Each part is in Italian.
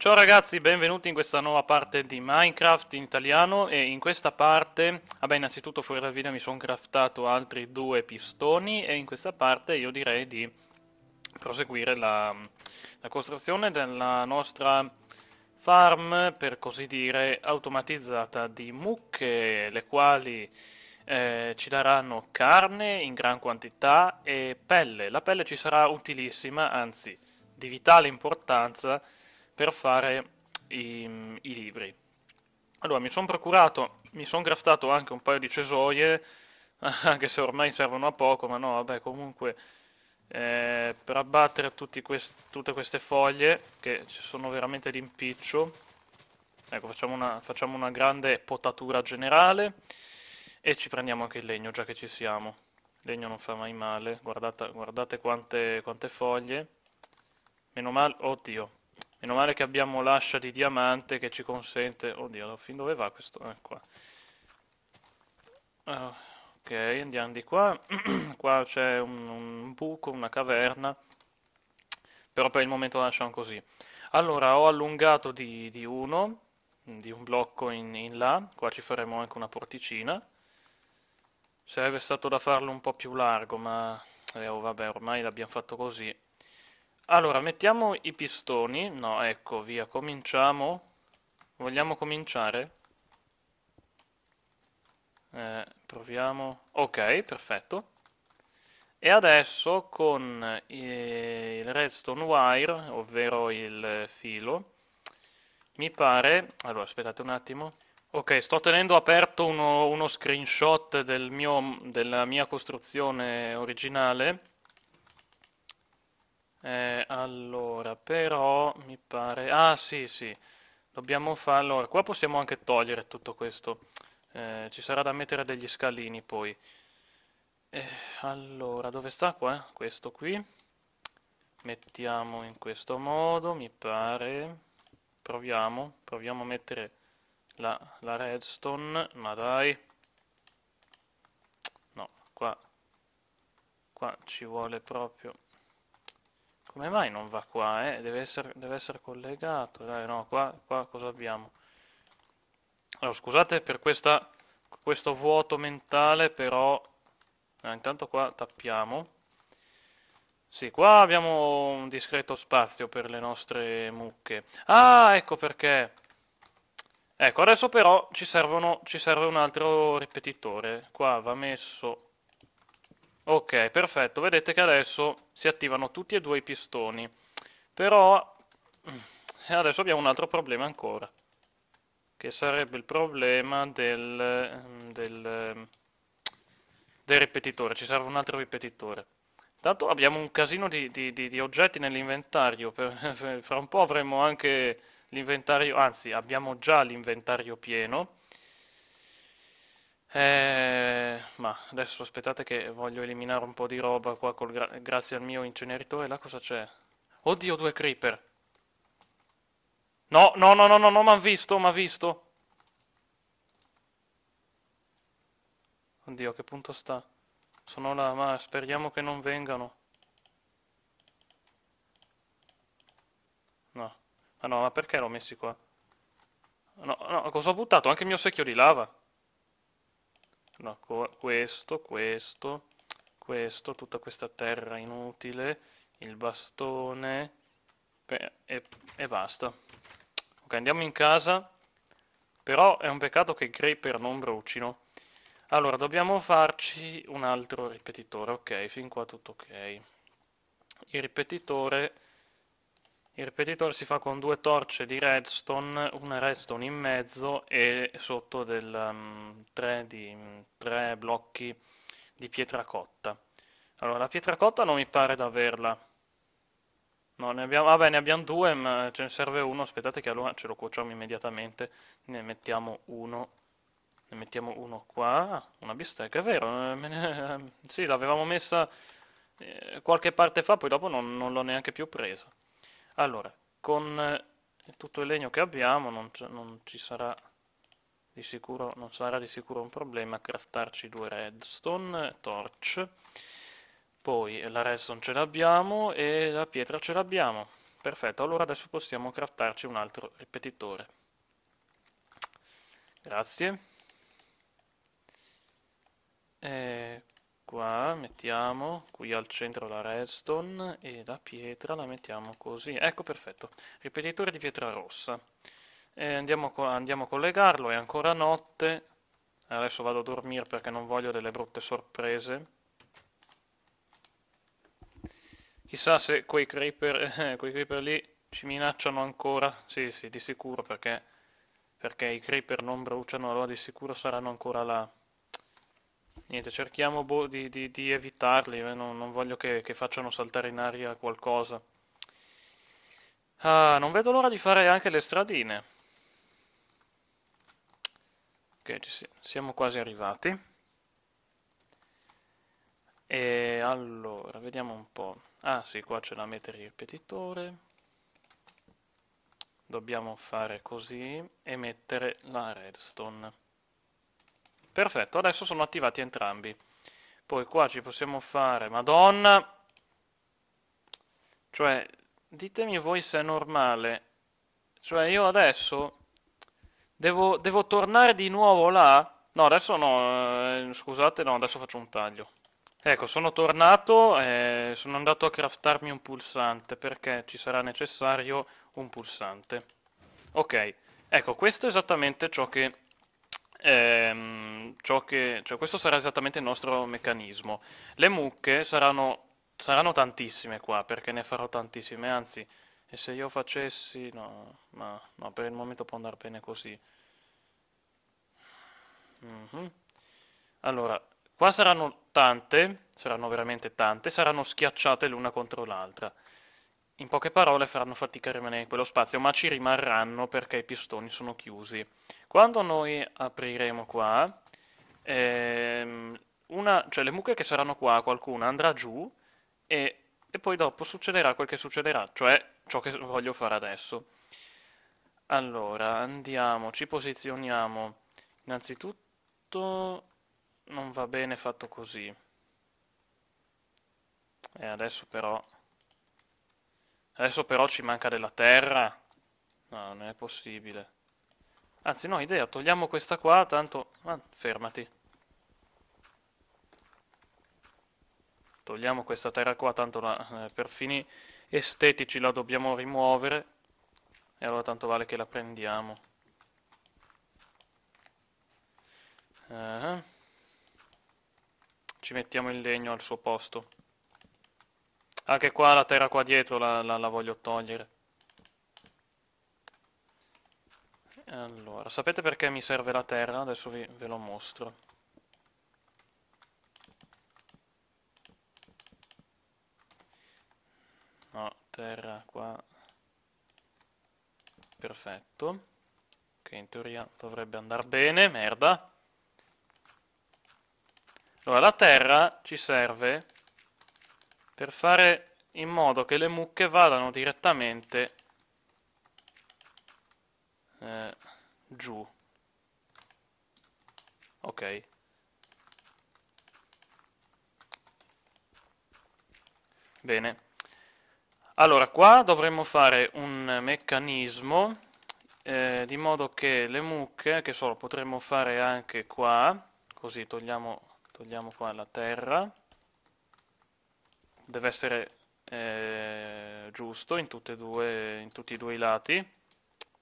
Ciao ragazzi, benvenuti in questa nuova parte di Minecraft in italiano e in questa parte, vabbè innanzitutto fuori dal video mi sono craftato altri due pistoni e in questa parte io direi di proseguire la, la costruzione della nostra farm, per così dire, automatizzata di mucche, le quali eh, ci daranno carne in gran quantità e pelle. La pelle ci sarà utilissima, anzi di vitale importanza, per fare i, i libri. Allora, mi sono procurato, mi sono craftato anche un paio di cesoie, anche se ormai servono a poco, ma no, vabbè, comunque eh, per abbattere quest- tutte queste foglie che ci sono veramente d'impiccio. Ecco, facciamo una, facciamo una grande potatura generale e ci prendiamo anche il legno, già che ci siamo. Il legno non fa mai male, guardate, guardate quante, quante foglie. Meno male, oddio, Meno male che abbiamo l'ascia di diamante che ci consente... Oddio, fin dove va questo? Eh, qua. Uh, ok, andiamo di qua. qua c'è un, un, buco, una caverna. Però per il momento la lasciamo così. Allora, ho allungato di, di uno, di un blocco in, in là. Qua ci faremo anche una porticina. Sarebbe stato da farlo un po' più largo, ma... Eh, oh, vabbè, ormai l'abbiamo fatto così. Allora, mettiamo i pistoni. No, ecco, via, cominciamo. Vogliamo cominciare? Eh, proviamo. Ok, perfetto. E adesso con eh, il redstone wire, ovvero il filo, mi pare... Allora, aspettate un attimo. Ok, sto tenendo aperto uno, uno screenshot del mio, della mia costruzione originale eh, allora, però mi pare... Ah, sì, sì. Dobbiamo fare... Allora, qua possiamo anche togliere tutto questo. Eh, ci sarà da mettere degli scalini poi. Eh, allora, dove sta qua? Questo qui. Mettiamo in questo modo, mi pare. Proviamo. Proviamo a mettere la, la redstone. Ma dai. No, qua... Qua ci vuole proprio come mai non va qua, eh? Deve essere, deve essere collegato. Dai, no, qua, qua cosa abbiamo? Allora, scusate per questa, questo vuoto mentale, però... Ah, intanto qua tappiamo. Sì, qua abbiamo un discreto spazio per le nostre mucche. Ah, ecco perché. Ecco, adesso però ci, servono, ci serve un altro ripetitore. Qua va messo Ok, perfetto. Vedete che adesso si attivano tutti e due i pistoni. Però eh, adesso abbiamo un altro problema ancora. Che sarebbe il problema del, ehm, del, ehm, del ripetitore. Ci serve un altro ripetitore. Intanto abbiamo un casino di, di, di, di oggetti nell'inventario. Fra un po' avremo anche l'inventario, anzi abbiamo già l'inventario pieno eh, ma adesso aspettate che voglio eliminare un po' di roba qua gra grazie al mio inceneritore. Là cosa c'è? Oddio, due creeper. No, no, no, no, no, no, m'han visto, m'ha visto. Oddio, a che punto sta? Sono là, ma speriamo che non vengano. No. Ma no, ma perché l'ho messi qua? No, no, cosa ho buttato? Anche il mio secchio di lava no, questo, questo, questo, tutta questa terra inutile, il bastone e, e basta. Ok, andiamo in casa, però è un peccato che i creeper non brucino. Allora, dobbiamo farci un altro ripetitore, ok, fin qua tutto ok. Il ripetitore il ripetitore si fa con due torce di redstone, una redstone in mezzo e sotto del, um, tre, di, mm, tre blocchi di pietra cotta. Allora, la pietra cotta non mi pare di averla. No, ne abbiamo, vabbè, ne abbiamo due, ma ce ne serve uno. Aspettate che allora ce lo cuociamo immediatamente. Ne mettiamo uno. Ne mettiamo uno qua. Una bistecca, è vero. Eh, ne, sì, l'avevamo messa eh, qualche parte fa, poi dopo non, non l'ho neanche più presa. Allora, con eh, tutto il legno che abbiamo non, non ci sarà di sicuro, non sarà di sicuro un problema craftarci due redstone, torch, poi la redstone ce l'abbiamo e la pietra ce l'abbiamo. Perfetto, allora adesso possiamo craftarci un altro ripetitore. Grazie. E eh, qua mettiamo qui al centro la redstone e la pietra la mettiamo così, ecco perfetto, ripetitore di pietra rossa. E andiamo, andiamo a collegarlo, è ancora notte, adesso vado a dormire perché non voglio delle brutte sorprese. Chissà se quei creeper, eh, quei creeper lì ci minacciano ancora. Sì, sì, di sicuro perché, perché i creeper non bruciano, allora di sicuro saranno ancora là. Niente, cerchiamo bo- di, di, di, evitarli, eh? non, non, voglio che, che, facciano saltare in aria qualcosa. Ah, non vedo l'ora di fare anche le stradine. Ok, si- siamo quasi arrivati. E allora, vediamo un po'. Ah sì, qua c'è da mettere il ripetitore. Dobbiamo fare così e mettere la redstone. Perfetto, adesso sono attivati entrambi. Poi qua ci possiamo fare, madonna, cioè, ditemi voi se è normale. Cioè, io adesso devo, devo tornare di nuovo là? No, adesso no, eh, scusate, no, adesso faccio un taglio. Ecco, sono tornato e eh, sono andato a craftarmi un pulsante perché ci sarà necessario un pulsante. Ok, ecco, questo è esattamente ciò che ehm, ciò che, cioè questo sarà esattamente il nostro meccanismo. Le mucche saranno, saranno tantissime qua, perché ne farò tantissime, anzi, e se io facessi... no, ma, no per il momento può andare bene così. Mm-hmm. Allora, qua saranno tante, saranno veramente tante, saranno schiacciate l'una contro l'altra in poche parole faranno fatica a rimanere in quello spazio, ma ci rimarranno perché i pistoni sono chiusi. Quando noi apriremo qua, ehm, una, cioè le mucche che saranno qua, qualcuna andrà giù e, e poi dopo succederà quel che succederà, cioè ciò che voglio fare adesso. Allora, andiamo, ci posizioniamo. Innanzitutto non va bene fatto così. E adesso però... Adesso però ci manca della terra. No, non è possibile. Anzi, no, idea, togliamo questa qua, tanto... Ah, fermati. Togliamo questa terra qua, tanto la, eh, per fini estetici la dobbiamo rimuovere. E allora tanto vale che la prendiamo. Eh. Ci mettiamo il legno al suo posto. Anche qua la terra qua dietro la, la, la voglio togliere. Allora, sapete perché mi serve la terra? Adesso vi, ve lo mostro. No, terra qua. Perfetto. Che in teoria dovrebbe andare bene, merda. Allora, la terra ci serve per fare in modo che le mucche vadano direttamente eh, giù. Ok. Bene. Allora, qua dovremmo fare un meccanismo eh, di modo che le mucche, che so, potremmo fare anche qua, così togliamo, togliamo qua la terra, deve essere eh, giusto in, due, in tutti e due i lati,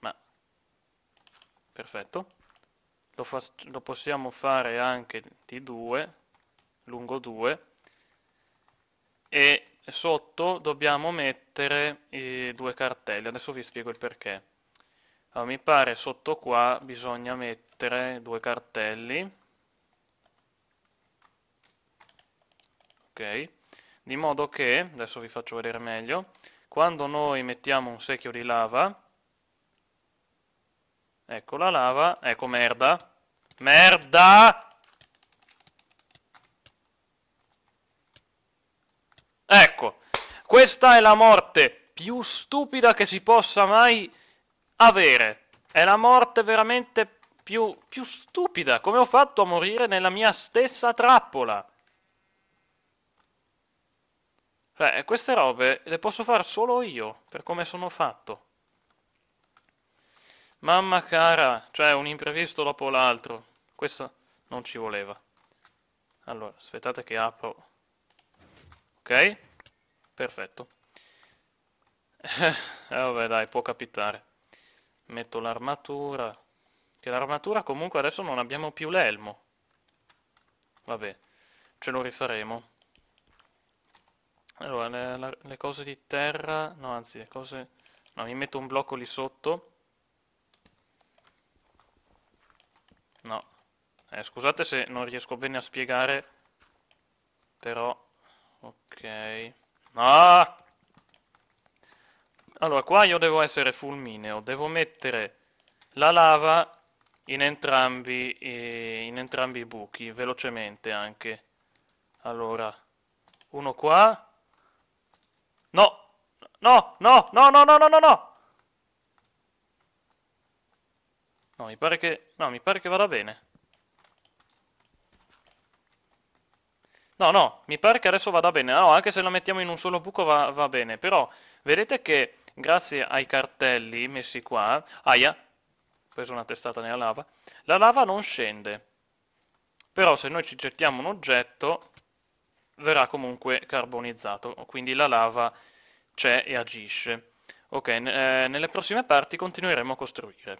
ma perfetto. Lo, fa, lo, possiamo fare anche di 2 lungo 2 e sotto dobbiamo mettere i due cartelli adesso vi spiego il perché allora, mi pare sotto qua bisogna mettere due cartelli ok di modo che, adesso vi faccio vedere meglio, quando noi mettiamo un secchio di lava, ecco la lava, ecco merda, merda! Ecco, questa è la morte più stupida che si possa mai avere. È la morte veramente più, più stupida. Come ho fatto a morire nella mia stessa trappola? Cioè, queste robe le posso fare solo io, per come sono fatto. Mamma cara, cioè un imprevisto dopo l'altro. Questo non ci voleva. Allora, aspettate che apro. Ok? Perfetto. Eh, vabbè dai, può capitare. Metto l'armatura. Che l'armatura comunque adesso non abbiamo più l'elmo. Vabbè, ce lo rifaremo. Allora, le, la, le cose di terra, no, anzi, le cose... No, mi metto un blocco lì sotto. No. Eh, scusate se non riesco bene a spiegare, però... Ok. No! Allora, qua io devo essere fulmineo, devo mettere la lava in entrambi, eh, in entrambi i buchi, velocemente anche. Allora, uno qua No, no, no, no, no, no, no, no, no. No, mi pare che, no, mi pare che vada bene. No, no, mi pare che adesso vada bene. No, anche se la mettiamo in un solo buco va, va bene. Però, vedete che grazie ai cartelli messi qua... Aia, ho preso una testata nella lava. La lava non scende. Però se noi ci gettiamo un oggetto, verrà comunque carbonizzato, quindi la lava c'è e agisce. Ok, eh, nelle prossime parti continueremo a costruire.